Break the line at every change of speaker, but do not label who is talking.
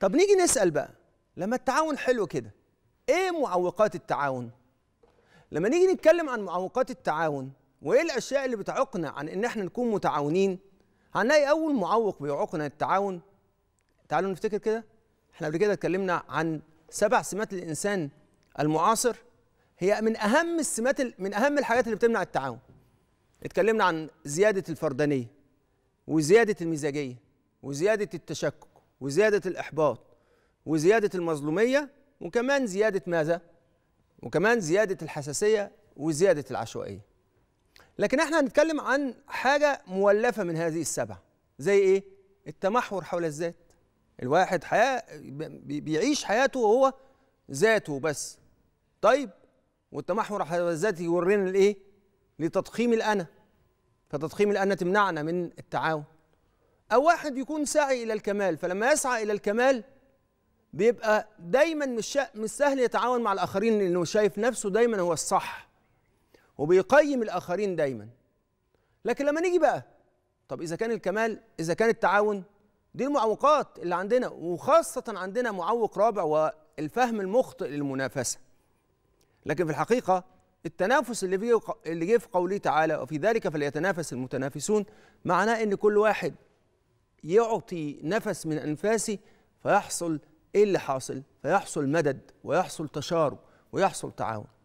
طب نيجي نسال بقى لما التعاون حلو كده ايه معوقات التعاون لما نيجي نتكلم عن معوقات التعاون وايه الاشياء اللي بتعوقنا عن ان احنا نكون متعاونين هنلاقي اول معوق بيعوقنا التعاون تعالوا نفتكر كده احنا قبل كده اتكلمنا عن سبع سمات الانسان المعاصر هي من اهم السمات من اهم الحاجات اللي بتمنع التعاون اتكلمنا عن زياده الفردانيه وزياده المزاجيه وزياده التشكك وزيادة الإحباط وزيادة المظلومية وكمان زيادة ماذا؟ وكمان زيادة الحساسية وزيادة العشوائية لكن احنا هنتكلم عن حاجة مولفة من هذه السبع زي ايه؟ التمحور حول الذات الواحد حياة بيعيش حياته وهو ذاته بس طيب والتمحور حول الذات يورينا لايه؟ لتضخيم الأنا فتضخيم الأنا تمنعنا من التعاون أو واحد يكون ساعي إلى الكمال فلما يسعى إلى الكمال بيبقى دايما مش مش سهل يتعاون مع الآخرين لأنه شايف نفسه دايما هو الصح وبيقيم الآخرين دايما لكن لما نيجي بقى طب إذا كان الكمال إذا كان التعاون دي المعوقات اللي عندنا وخاصة عندنا معوق رابع والفهم المخطئ للمنافسة لكن في الحقيقة التنافس اللي فيه اللي جه في قوله تعالى وفي ذلك فليتنافس المتنافسون معناه ان كل واحد يعطي نفس من أنفاسه فيحصل إيه اللي حاصل؟ فيحصل مدد ويحصل تشارب ويحصل تعاون